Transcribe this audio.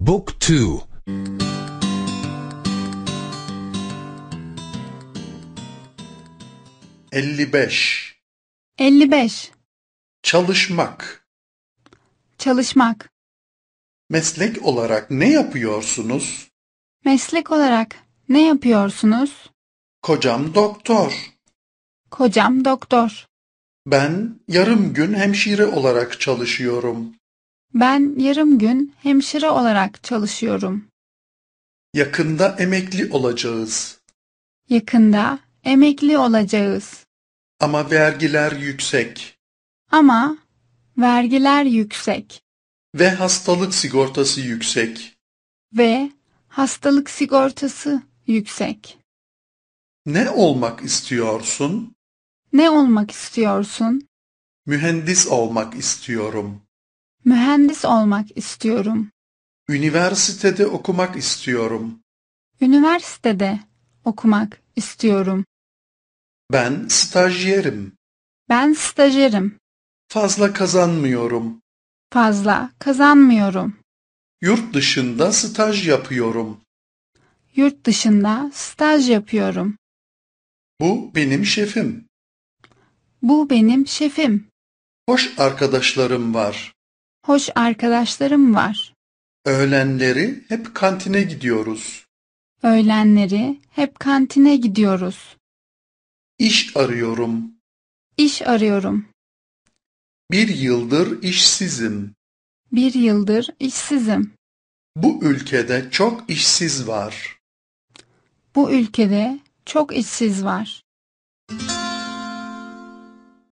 Book 2 55 55 Çalışmak Çalışmak Meslek olarak ne yapıyorsunuz? Meslek olarak ne yapıyorsunuz? Kocam doktor. Kocam doktor. Ben yarım gün hemşire olarak çalışıyorum. Ben yarım gün hemşire olarak çalışıyorum. Yakında emekli olacağız. Yakında emekli olacağız. Ama vergiler yüksek. Ama vergiler yüksek. Ve hastalık sigortası yüksek. Ve hastalık sigortası yüksek. Ne olmak istiyorsun? Ne olmak istiyorsun? Mühendis olmak istiyorum. Mühendis olmak istiyorum. Üniversitede okumak istiyorum. Üniversitede okumak istiyorum. Ben stajyerim. Ben stajyerim. Fazla kazanmıyorum. Fazla kazanmıyorum. Yurt dışında staj yapıyorum. Yurt dışında staj yapıyorum. Bu benim şefim. Bu benim şefim. Hoş arkadaşlarım var. Hoş arkadaşlarım var. Öğlenleri hep kantine gidiyoruz. Öğlenleri hep kantine gidiyoruz. İş arıyorum. İş arıyorum. Bir yıldır işsizim. Bir yıldır işsizim. Bu ülkede çok işsiz var. Bu ülkede çok işsiz var.